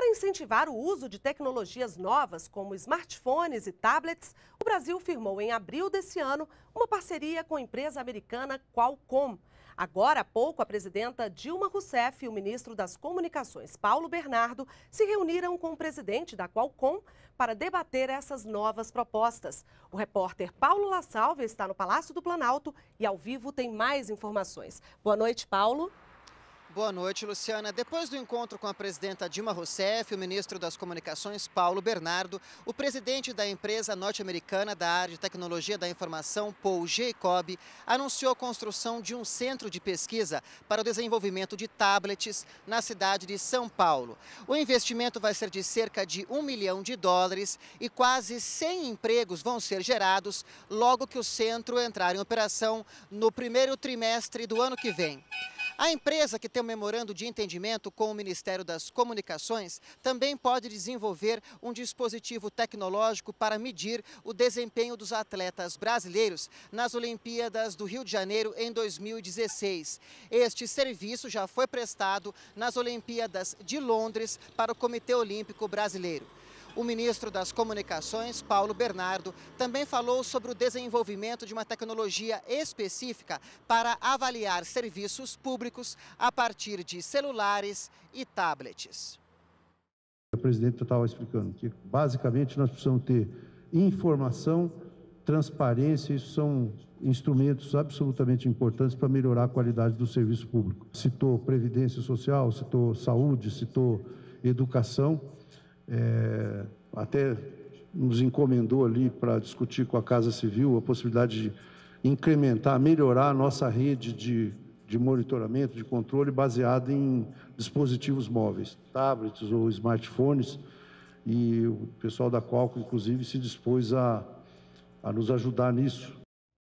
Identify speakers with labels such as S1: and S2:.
S1: Para incentivar o uso de tecnologias novas como smartphones e tablets, o Brasil firmou em abril desse ano uma parceria com a empresa americana Qualcomm. Agora há pouco, a presidenta Dilma Rousseff e o ministro das Comunicações, Paulo Bernardo, se reuniram com o presidente da Qualcomm para debater essas novas propostas. O repórter Paulo La Salve está no Palácio do Planalto e ao vivo tem mais
S2: informações. Boa noite, Paulo. Boa noite, Luciana. Depois do encontro com a presidenta Dilma Rousseff, o ministro das Comunicações, Paulo Bernardo, o presidente da empresa norte-americana da área de tecnologia da informação, Paul Jacob, anunciou a construção de um centro de pesquisa para o desenvolvimento de tablets na cidade de São Paulo. O investimento vai ser de cerca de um milhão de dólares e quase 100 empregos vão ser gerados logo que o centro entrar em operação no primeiro trimestre do ano que vem. A empresa que tem um memorando de entendimento com o Ministério das Comunicações também pode desenvolver um dispositivo tecnológico para medir o desempenho dos atletas brasileiros nas Olimpíadas do Rio de Janeiro em 2016. Este serviço já foi prestado nas Olimpíadas de Londres para o Comitê Olímpico Brasileiro. O ministro das Comunicações, Paulo Bernardo, também falou sobre o desenvolvimento de uma tecnologia específica para avaliar serviços públicos a partir de celulares e tablets.
S3: O presidente estava explicando que, basicamente, nós precisamos ter informação, transparência, isso são instrumentos absolutamente importantes para melhorar a qualidade do serviço público. Citou previdência social, citou saúde, citou educação é, até nos encomendou ali para discutir com a Casa Civil a possibilidade de incrementar, melhorar a nossa rede de, de monitoramento, de controle baseada em dispositivos móveis, tablets ou smartphones, e o pessoal da Qualcomm, inclusive, se dispôs a, a nos ajudar nisso.